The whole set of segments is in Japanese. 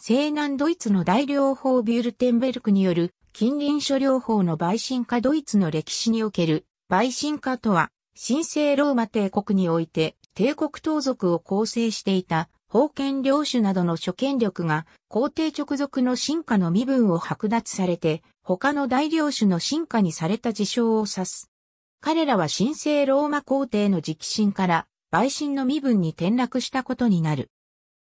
西南ドイツの大療法ビュルテンベルクによる近隣諸療法の陪審化ドイツの歴史における陪審化とは、神聖ローマ帝国において帝国盗賊を構成していた封建領主などの諸権力が皇帝直属の進化の身分を剥奪されて他の大領主の進化にされた事象を指す。彼らは神聖ローマ皇帝の直進から陪審の身分に転落したことになる。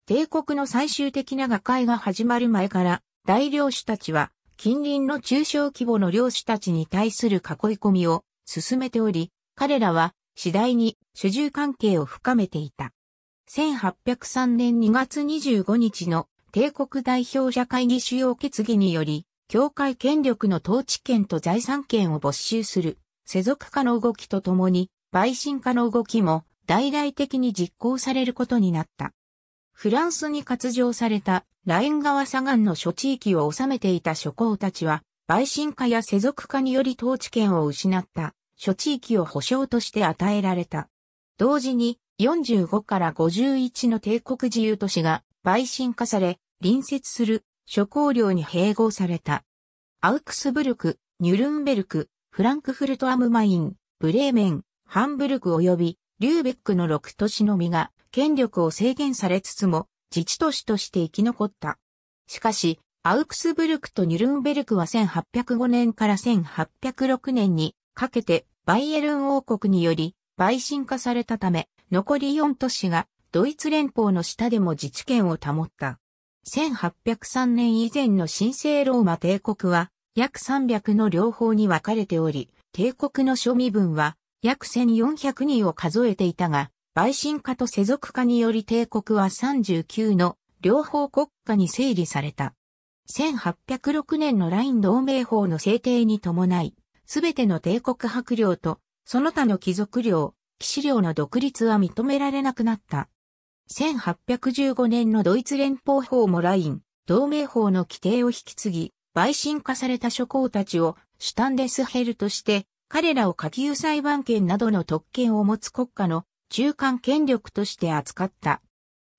帝国の最終的な瓦解が始まる前から、大領主たちは、近隣の中小規模の領主たちに対する囲い込みを進めており、彼らは次第に主従関係を深めていた。1803年2月25日の帝国代表者会議主要決議により、教会権力の統治権と財産権を没収する、世俗化の動きとともに、陪審化の動きも大々的に実行されることになった。フランスに割譲されたライン川左岸の諸地域を治めていた諸侯たちは、陪審化や世俗化により統治権を失った諸地域を保障として与えられた。同時に45から51の帝国自由都市が陪審化され、隣接する諸侯領に併合された。アウクスブルク、ニュルンベルク、フランクフルトアムマイン、ブレーメン、ハンブルク及びリューベックの6都市のみが権力を制限されつつも、自治都市として生き残った。しかし、アウクスブルクとニュルンベルクは1805年から1806年にかけてバイエルン王国により陪審化されたため、残り4都市がドイツ連邦の下でも自治権を保った。1803年以前の神聖ローマ帝国は約300の両方に分かれており、帝国の庶民分は約1400人を数えていたが、陪審家と世俗家により帝国は39の両方国家に整理された。1806年のライン同盟法の制定に伴い、すべての帝国伯領と、その他の貴族領、騎士領の独立は認められなくなった。1815年のドイツ連邦法もライン、同盟法の規定を引き継ぎ、陪審化された諸侯たちをシュタンデスヘルとして、彼らを下級裁判権などの特権を持つ国家の中間権力として扱った。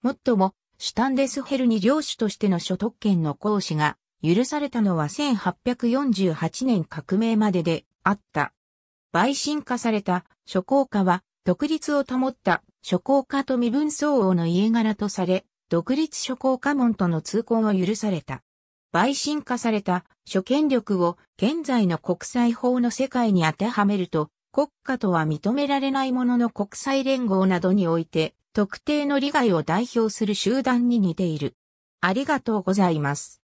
もっとも、シュタンデスヘルに領主としての所得権の行使が許されたのは1848年革命までであった。陪審化された諸侯家は独立を保った諸侯家と身分相応の家柄とされ、独立諸侯家門との通行を許された。陪審化された諸権力を現在の国際法の世界に当てはめると、国家とは認められないものの国際連合などにおいて、特定の利害を代表する集団に似ている。ありがとうございます。